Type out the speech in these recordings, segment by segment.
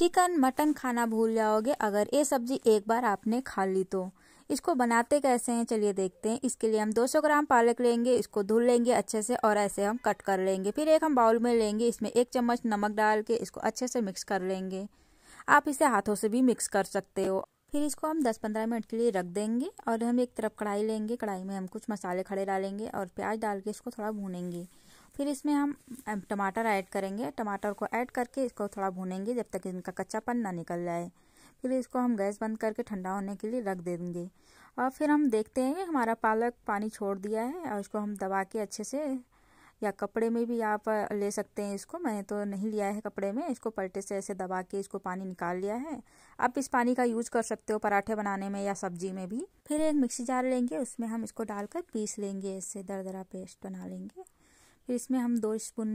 chicken mutton खाना भूल जाओगे अगर ये सब्जी एक बार आपने खा ली तो इसको बनाते कैसे हैं चलिए देखते हैं इसके लिए हम 200 ग्राम पालक लेंगे इसको धुल लेंगे अच्छे से और ऐसे हम कट कर लेंगे फिर एक हम बाउल में लेंगे इसमें एक चम्मच नमक डाल के इसको अच्छे से मिक्स कर लेंगे आप इसे हाथों से भी मिक्स कर सकते हो फिर इसको हम 10-15 मिनट के लिए रख देंगे और हम एक तरफ कढ़ाई लेंगे कढ़ाई में हम कुछ मसाले खड़े डालेंगे और प्याज डाल के इसको थोड़ा भूनेंगे फिर इसमें हम टमाटर ऐड करेंगे टमाटर को ऐड करके इसको थोड़ा भूनेंगे जब तक इनका कच्चापन ना निकल जाए फिर इसको हम गैस बंद करके ठंडा होने के लिए रख देंगे और फिर हम देखते हैं हमारा पालक पानी छोड़ दिया है और इसको हम दबा के अच्छे से या कपड़े में भी आप ले सकते हैं इसको मैंने तो नहीं लिया है कपड़े में इसको पलटे से ऐसे दबा के इसको पानी निकाल लिया है आप इस पानी का यूज कर सकते हो पराठे बनाने में या सब्जी में भी फिर एक मिक्सी जार लेंगे उसमें हम इसको डालकर पीस लेंगे इससे दरदरा पेस्ट बना लेंगे फिर इसमें हम दो स्पून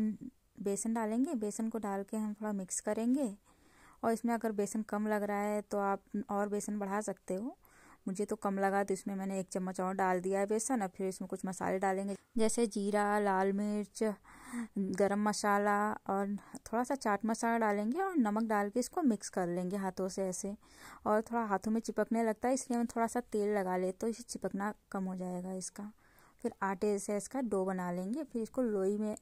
बेसन डालेंगे बेसन को डाल के हम थोड़ा मिक्स करेंगे और इसमें अगर बेसन कम लग रहा है तो आप और बेसन बढ़ा सकते हो मुझे तो कम लगा तो इसमें मैंने एक चम्मच और डाल दिया है बेसन और फिर इसमें कुछ मसाले डालेंगे जैसे जीरा लाल मिर्च गरम मसाला और थोड़ा सा चाट मसाला डालेंगे और नमक डाल के इसको मिक्स कर लेंगे हाथों से ऐसे और थोड़ा हाथों में चिपकने लगता है इसलिए हम थोड़ा सा तेल लगा ले तो इसे चिपकना कम हो जाएगा इसका फिर आटे से इसका डो बना लेंगे फिर इसको लोई में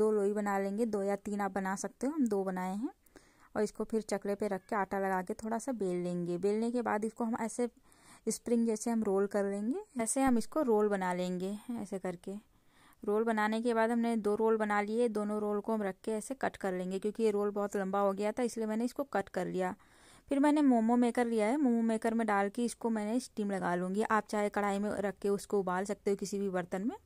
दो लोई बना लेंगे दो या तीन आप बना सकते हो हम दो बनाए हैं और इसको फिर चकले पे रख के आटा लगा के थोड़ा सा बेल लेंगे बेलने के बाद इसको हम ऐसे स्प्रिंग जैसे हम रोल कर लेंगे ऐसे हम इसको रोल बना लेंगे ऐसे करके रोल बनाने के बाद हमने दो रोल बना लिए दोनों रोल को हम रख के ऐसे कट कर लेंगे क्योंकि ये रोल बहुत लंबा हो गया था इसलिए मैंने इसको कट कर लिया फिर मैंने मोमो मेकर लिया है मोमो मेकर में डाल के इसको मैंने स्टीम लगा लूँगी आप चाहे कढ़ाई में रख के उसको उबाल सकते हो किसी भी बर्तन में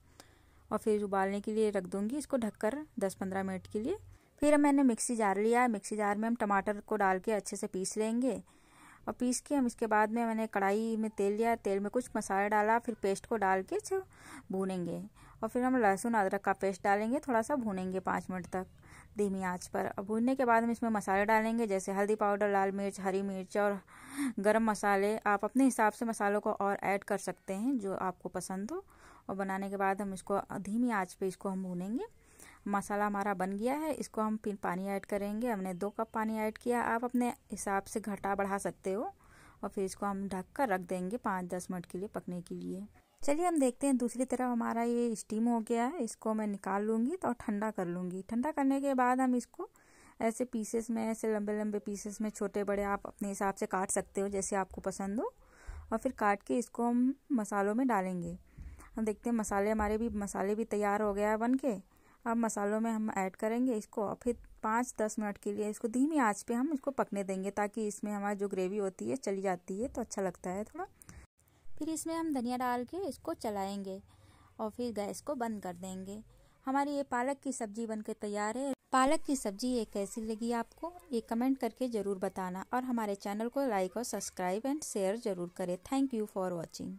और फिर उबालने के लिए रख दूँगी इसको ढककर दस पंद्रह मिनट के लिए फिर मैंने मिक्सी जार लिया है मिक्सी जार में हम टमाटर को डाल के अच्छे से पीस लेंगे और पीस के हम इसके बाद में मैंने कढ़ाई में तेल लिया तेल में कुछ मसाला डाला फिर पेस्ट को डाल के भूनेंगे और फिर हम लहसुन अदरक का पेस्ट डालेंगे थोड़ा सा भूनेंगे पाँच मिनट तक धीमी आंच पर अब भूनने के बाद हम इसमें मसाले डालेंगे जैसे हल्दी पाउडर लाल मिर्च हरी मिर्च और गरम मसाले आप अपने हिसाब से मसालों को और ऐड कर सकते हैं जो आपको पसंद हो और बनाने के बाद हम इसको धीमी आंच पे इसको हम भूनेंगे मसाला हमारा बन गया है इसको हम फिर पानी ऐड करेंगे हमने दो कप पानी ऐड किया आप अपने हिसाब से घटा बढ़ा सकते हो और फिर इसको हम ढक कर रख देंगे पाँच दस मिनट के लिए पकने के लिए चलिए हम देखते हैं दूसरी तरफ हमारा ये स्टीम हो गया है इसको मैं निकाल लूँगी तो और ठंडा कर लूँगी ठंडा करने के बाद हम इसको ऐसे पीसेस में ऐसे लंबे लंबे पीसेस में छोटे बड़े आप अपने हिसाब से काट सकते हो जैसे आपको पसंद हो और फिर काट के इसको हम मसालों में डालेंगे हम देखते हैं मसाले हमारे भी मसाले भी तैयार हो गया है बन के अब मसालों में हम ऐड करेंगे इसको और फिर पाँच दस मिनट के लिए इसको धीमी आँच पर हम इसको पकने देंगे ताकि इसमें हमारी जो ग्रेवी होती है चली जाती है तो अच्छा लगता है थोड़ा फिर इसमें हम धनिया डाल के इसको चलाएंगे और फिर गैस को बंद कर देंगे हमारी ये पालक की सब्जी बनकर तैयार है पालक की सब्जी ये कैसी लगी आपको ये कमेंट करके ज़रूर बताना और हमारे चैनल को लाइक और सब्सक्राइब एंड शेयर ज़रूर करें थैंक यू फॉर वॉचिंग